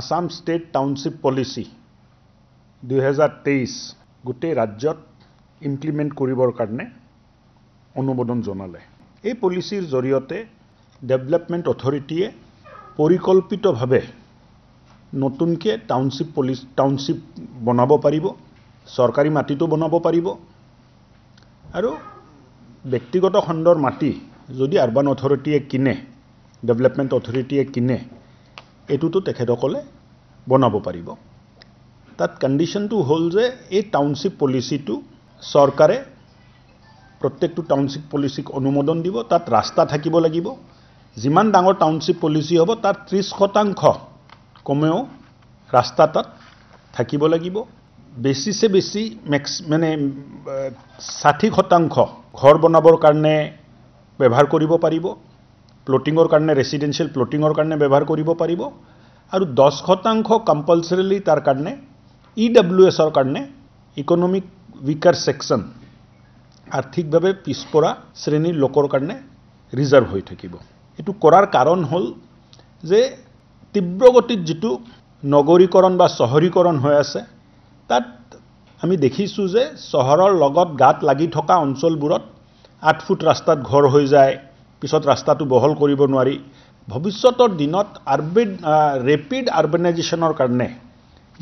Assam state township policy দুহেজাৰ তেইছ গোটেই ৰাজ্যত ইমপ্লিমেণ্ট কৰিবৰ কাৰণে অনুমোদন জনালে এই পলিচিৰ জৰিয়তে ডেভেলপমেণ্ট অথৰিটিয়ে পৰিকল্পিতভাৱে নতুনকৈ টাউনশ্বিপ পলি টাউনশ্বিপ বনাব পাৰিব চৰকাৰী মাটিটো বনাব পাৰিব আৰু ব্যক্তিগত খণ্ডৰ মাটি যদি আৰ্বান অথৰিটিয়ে কিনে ডেভেলপমেণ্ট অথৰিটিয়ে কিনে এইটোতো তেখেতসকলে বনাব পাৰিব তাত কণ্ডিশ্যনটো হ'ল যে এই টাউনশ্বিপ পলিচিটো চৰকাৰে প্ৰত্যেকটো টাউনশ্বিপ পলিচিক অনুমোদন দিব তাত ৰাস্তা থাকিব লাগিব যিমান ডাঙৰ টাউনশ্বিপ পলিচি হ'ব তাত ত্ৰিছ শতাংশ কমেও ৰাস্তা তাত থাকিব লাগিব বেছিছে বেছি মেক্স মানে ষাঠি শতাংশ ঘৰ বনাবৰ কাৰণে ব্যৱহাৰ কৰিব পাৰিব প্লটিঙৰ কাৰণে ৰেচিডেঞ্চিয়েল প্লটিঙৰ কাৰণে ব্যৱহাৰ কৰিব পাৰিব আৰু দহ শতাংশ কম্পালচৰিলি তাৰ কাৰণে ই ডাব্লিউ এছৰ কাৰণে ইকনমিক উইকাৰ ছেকশ্যন আৰ্থিকভাৱে পিছপৰা শ্ৰেণীৰ লোকৰ কাৰণে ৰিজাৰ্ভ হৈ থাকিব এইটো কৰাৰ কাৰণ হ'ল যে তীব্ৰ গতিত যিটো নগৰীকৰণ বা চহৰীকৰণ হৈ আছে তাত আমি দেখিছোঁ যে চহৰৰ লগত গাত লাগি থকা অঞ্চলবোৰত আঠ ফুট ৰাস্তাত ঘৰ হৈ যায় পিছত ৰাস্তাটো বহল কৰিব নোৱাৰি ভৱিষ্যতৰ দিনত আৰ্বেড ৰেপিড আৰ্বেনাইজেশ্যনৰ কাৰণে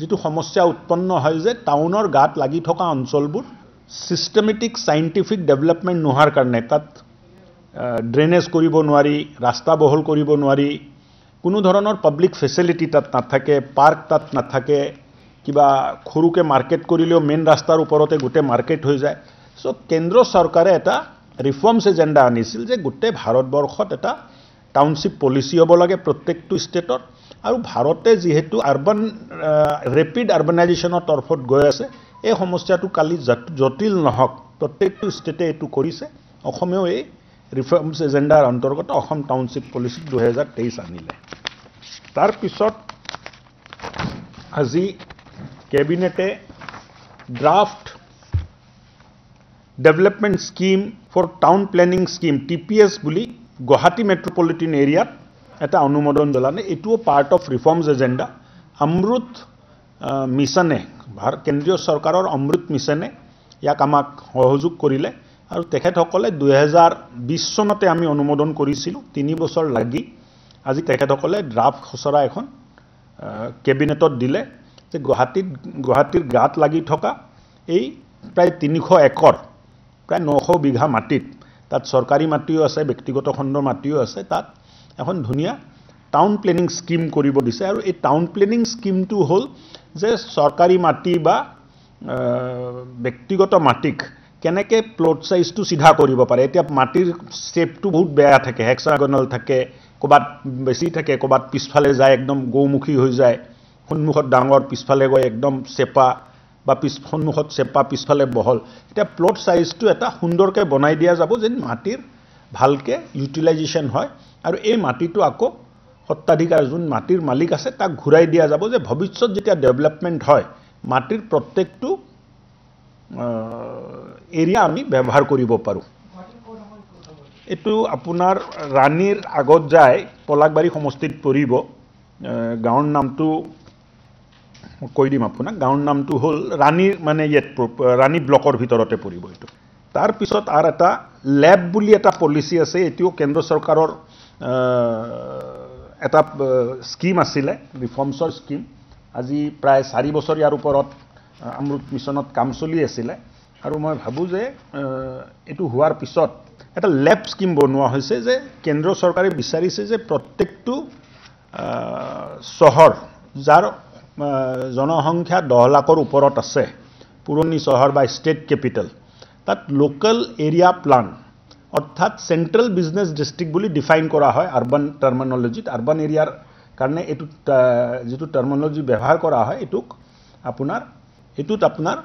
যিটো সমস্যা উৎপন্ন হয় যে টাউনৰ গাত লাগি থকা অঞ্চলবোৰ ছিষ্টেমেটিক চাইণ্টিফিক ডেভেলপমেণ্ট নোহোৱাৰ কাৰণে তাত ড্ৰেইনেজ কৰিব নোৱাৰি ৰাস্তা বহল কৰিব নোৱাৰি কোনো ধৰণৰ পাব্লিক ফেচিলিটি তাত নাথাকে পাৰ্ক তাত নাথাকে কিবা সৰুকৈ মাৰ্কেট কৰিলেও মেইন ৰাস্তাৰ ওপৰতে গোটেই মাৰ্কেট হৈ যায় চ' কেন্দ্ৰ চৰকাৰে এটা ৰিফৰ্মছ এজেণ্ডা আনিছিল যে গোটেই ভাৰতবৰ্ষত এটা টাউনশ্বিপ পলিচি হ'ব লাগে প্ৰত্যেকটো ষ্টেটত আৰু ভাৰতে যিহেতু আৰ্বান ৰেপিড আৰ্বানাইজেশ্যনৰ তৰফত গৈ আছে এই সমস্যাটো কালি জটিল নহওক প্ৰত্যেকটো ষ্টেটে এইটো কৰিছে অসমেও এই ৰিফৰ্মছ এজেণ্ডাৰ অন্তৰ্গত অসম টাউনশ্বিপ পলিচি দুহেজাৰ তেইছ আনিলে তাৰপিছত আজি কেবিনেটে draft development scheme for town planning scheme T P S বুলি গুৱাহাটী মেট্ৰ'পলিটিন এৰিয়াত এটা অনুমোদন জ্বলালে এইটোও part of reforms agenda Amrut মিছনে ভাৰ কেন্দ্ৰীয় চৰকাৰৰ অমৃত মিছনে ইয়াক আমাক সহযোগ কৰিলে আৰু তেখেতসকলে দুহেজাৰ বিছ চনতে আমি অনুমোদন কৰিছিলোঁ তিনি বছৰ লাগি আজি তেখেতসকলে ড্ৰাফ্ট খচৰা এখন কেবিনেটত দিলে যে গুৱাহাটীত গুৱাহাটীৰ গাত লাগি থকা এই প্ৰায় তিনিশ একৰ প্ৰায় নশ বিঘা মাটিত তাত চৰকাৰী মাটিও আছে ব্যক্তিগত খণ্ডৰ মাটিও আছে তাত এখন ধুনীয়া টাউন প্লেনিং স্কিম কৰিব দিছে আৰু এই টাউন প্লেনিং স্কিমটো হ'ল যে চৰকাৰী মাটি বা ব্যক্তিগত মাটিক কেনেকৈ প্লট চাইজটো চিধা কৰিব পাৰে এতিয়া মাটিৰ শ্বেপটো বহুত বেয়া থাকে হেক্সাগনেল থাকে ক'ৰবাত বেছি থাকে ক'ৰবাত পিছফালে যায় একদম গৌমুখী হৈ যায় সন্মুখত ডাঙৰ পিছফালে গৈ একদম চেপা বা পিছ সন্মুখত চেপা পিছফালে বহল এতিয়া প্লট চাইজটো এটা সুন্দৰকৈ বনাই দিয়া যাব যেন মাটিৰ ভালকৈ ইউটিলাইজেশ্যন হয় আৰু এই মাটিটো আকৌ সত্তাধিকাৰ যোন মাটিৰ মালিক আছে তাক ঘূৰাই দিয়া যাব যে ভৱিষ্যত যেতিয়া ডেভেলপমেণ্ট হয় মাটিৰ প্ৰত্যেকটো এৰিয়া আমি ব্যৱহাৰ কৰিব পাৰোঁ এইটো আপোনাৰ ৰাণীৰ আগত যায় পলাকবাৰী সমষ্টিত পৰিব গাঁৱৰ নামটো কৈ দিম আপোনাক গাঁৱৰ নামটো হ'ল ৰাণীৰ মানে ইয়াত ৰাণী ব্লকৰ ভিতৰতে পৰিব এইটো তাৰপিছত আৰু এটা লেব বুলি এটা পলিচি আছে এইটো কেন্দ্ৰ চৰকাৰৰ এটা স্কীম আছিলে ৰিফৰ্মছৰ স্কীম আজি প্ৰায় চাৰি বছৰ ইয়াৰ ওপৰত অমৃত মিছনত কাম চলি আছিলে আৰু মই ভাবোঁ যে এইটো হোৱাৰ পিছত এটা লেব স্কীম বনোৱা হৈছে যে কেন্দ্ৰ চৰকাৰে বিচাৰিছে যে প্ৰত্যেকটো চহৰ যাৰ জনসংখ্যা দহ লাখৰ ওপৰত আছে পুৰণি চহৰ বা ষ্টেট কেপিটেল তাত লোকেল এৰিয়া প্লান অৰ্থাৎ চেণ্ট্ৰেল বিজনেছ ডিষ্ট্ৰিক্ট বুলি ডিফাইন কৰা হয় আৰ্বান টাৰ্মনলজিত আৰ্বান এৰিয়াৰ কাৰণে এইটো যিটো টাৰ্মনলজি ব্যৱহাৰ কৰা হয় এইটোক আপোনাৰ এইটোত আপোনাৰ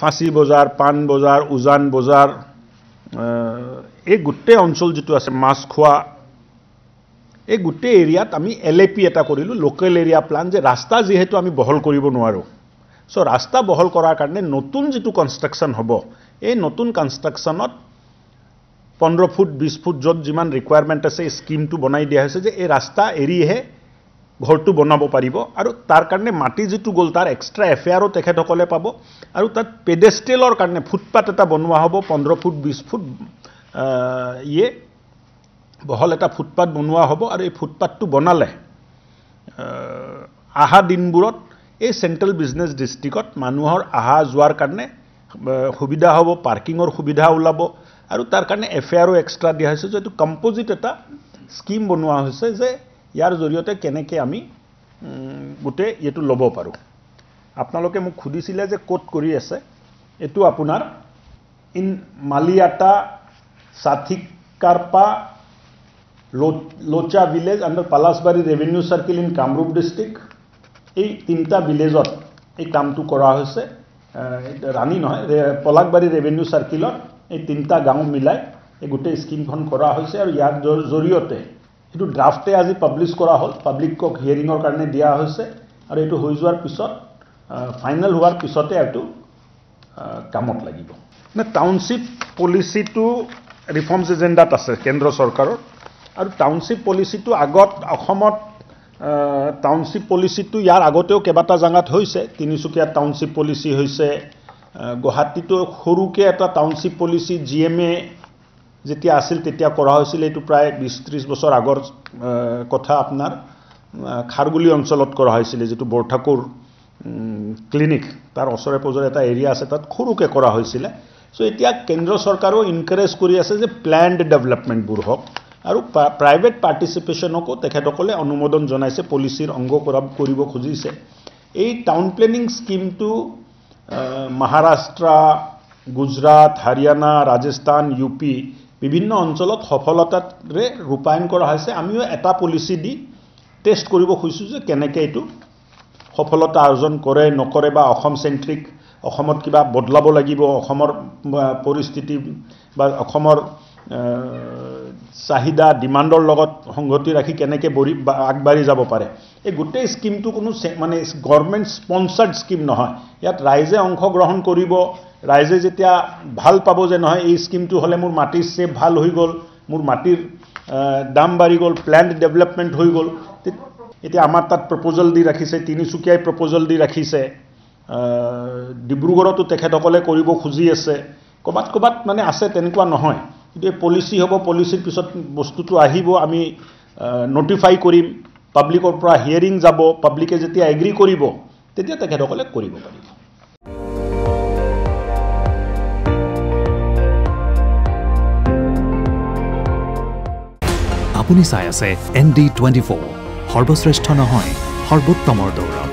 ফাঁচী বজাৰ পাণ বজাৰ উজান বজাৰ এই গোটেই অঞ্চল যিটো আছে মাছখোৱা এই গোটেই এৰিয়াত আমি এল এ পি এটা কৰিলোঁ লোকেল এৰিয়া প্লান যে ৰাস্তা যিহেতু আমি বহল কৰিব নোৱাৰোঁ চ' ৰাস্তা বহল কৰাৰ কাৰণে নতুন যিটো কনষ্ট্ৰাকশ্যন হ'ব এই নতুন কনষ্ট্ৰাকশ্যনত পোন্ধৰ ফুট বিছ ফুট য'ত যিমান ৰিকুৱাৰমেণ্ট আছে এই স্কিমটো বনাই দিয়া হৈছে যে এই ৰাস্তা এৰিহে ঘৰটো বনাব পাৰিব আৰু তাৰ কাৰণে মাটি যিটো গ'ল তাৰ এক্সট্ৰা এফেয়াৰো তেখেতসকলে পাব আৰু তাত পেডেষ্টেলৰ কাৰণে ফুটপাথ এটা বনোৱা হ'ব পোন্ধৰ ফুট বিছ ফুট ইয়ে বহল এটা ফুটপাথ বনোৱা হ'ব আৰু এই ফুটপাথটো বনালে আহা দিনবোৰত এই চেণ্ট্ৰেল বিজনেছ ডিষ্ট্ৰিক্টত মানুহৰ অহা যোৱাৰ কাৰণে সুবিধা হ'ব পাৰ্কিঙৰ সুবিধা ওলাব আৰু তাৰ কাৰণে এফ আই আৰো এক্সট্ৰা দিয়া হৈছে এইটো কম্প'জিট এটা স্কিম বনোৱা হৈছে যে ইয়াৰ জৰিয়তে কেনেকৈ আমি গোটেই এইটো ল'ব পাৰোঁ আপোনালোকে মোক সুধিছিলে যে ক'ত কৰি আছে এইটো আপোনাৰ in Maliata Sathikarpa Locha village under Palasbari revenue circle in Kamrup district এই তিনিটা ভিলেজত এই কামটো কৰা হৈছে ৰাণী নহয় পলাকবাৰী ৰেভিনিউ চাৰ্কেলত এই তিনিটা গাঁও মিলাই এই গোটেই স্কিমখন কৰা হৈছে আৰু ইয়াৰ জৰিয়তে সেইটো ড্ৰাফ্টে আজি পাব্লিছ কৰা হ'ল পাব্লিকক হিয়েৰিঙৰ কাৰণে দিয়া হৈছে আৰু এইটো হৈ যোৱাৰ পিছত ফাইনেল হোৱাৰ পিছতে এইটো কামত লাগিব মানে টাউনশ্বিপ পলিচিটো ৰিফৰ্মছ এজেণ্ডাত আছে কেন্দ্ৰ চৰকাৰৰ আৰু টাউনশ্বিপ পলিচিটো আগত অসমত টাউনশ্বিপ পলিচিটো ইয়াৰ আগতেও কেইবাটাও জেগাত হৈছে তিনিচুকীয়া টাউনশ্বিপ পলিচি হৈছে গুৱাহাটীতো সৰুকৈ এটা township policy G M A যেতিয়া আছিল তেতিয়া কৰা হৈছিল এইটো প্ৰায় বিছ ত্ৰিছ বছৰ আগৰ কথা আপোনাৰ খাৰগুলি অঞ্চলত কৰা হৈছিলে যিটো বৰঠাকুৰ ক্লিনিক তাৰ ওচৰে পাজৰে এটা এৰিয়া আছে তাত সৰুকৈ কৰা হৈছিলে চ' এতিয়া কেন্দ্ৰীয় চৰকাৰেও এনকাৰেজ কৰি আছে যে প্লেণ্ড ডেভেলপমেণ্টবোৰ হওক আৰু প্ৰাইভেট পাৰ্টিচিপেশ্যনকো তেখেতসকলে অনুমোদন জনাইছে পলিচিৰ অংগ কৰা কৰিব খুজিছে এই টাউন প্লেনিং স্কিমটো মহাৰাষ্ট্ৰ গুজৰাট হাৰিয়ানা ৰাজস্থান ইউ পি বিভিন্ন অঞ্চলত সফলতাৰে ৰূপায়ণ কৰা হৈছে আমিও এটা পলিচি দি টেষ্ট কৰিব খুজিছোঁ যে কেনেকৈ এইটো সফলতা অৰ্জন কৰে নকৰে বা অসম চেণ্ট্ৰিক অসমত কিবা বদলাব লাগিব অসমৰ পৰিস্থিতি বা অসমৰ চাহিদা ডিমাণ্ডৰ লগত সংগতি ৰাখি কেনেকৈ বঢ়ি আগবাঢ়ি যাব পাৰে এই গোটেই স্কীমটো কোনো মানে গভৰ্মেণ্ট স্পনচাৰ্ড স্কীম নহয় ইয়াত ৰাইজে অংশগ্ৰহণ কৰিব ৰাইজে যেতিয়া ভাল পাব যে নহয় এই স্কীমটো হ'লে মোৰ মাটিৰ চেপ ভাল হৈ গ'ল মোৰ মাটিৰ দাম বাঢ়ি গ'ল প্লেণ্ট ডেভেলপমেণ্ট হৈ গ'ল এতিয়া আমাৰ তাত প্ৰপ'জেল দি ৰাখিছে তিনিচুকীয়াই প্ৰপ'জেল দি ৰাখিছে ডিব্ৰুগড়তো তেখেতসকলে কৰিব খুজি আছে ক'ৰবাত ক'ৰবাত মানে আছে তেনেকুৱা নহয় গতিকে পলিচি হ'ব পলিচিৰ পিছত বস্তুটো আহিব আমি ন'টিফাই কৰিম পাব্লিকৰ পৰা হিয়াৰিং যাব পাব্লিকে যেতিয়া এগ্ৰি কৰিব তেতিয়া তেখেতসকলে কৰিব পাৰিব আপুনি চাই আছে এন ডি টুৱেণ্টি ফ'ৰ সৰ্বশ্ৰেষ্ঠ নহয় সৰ্বোত্তমৰ দৌৰ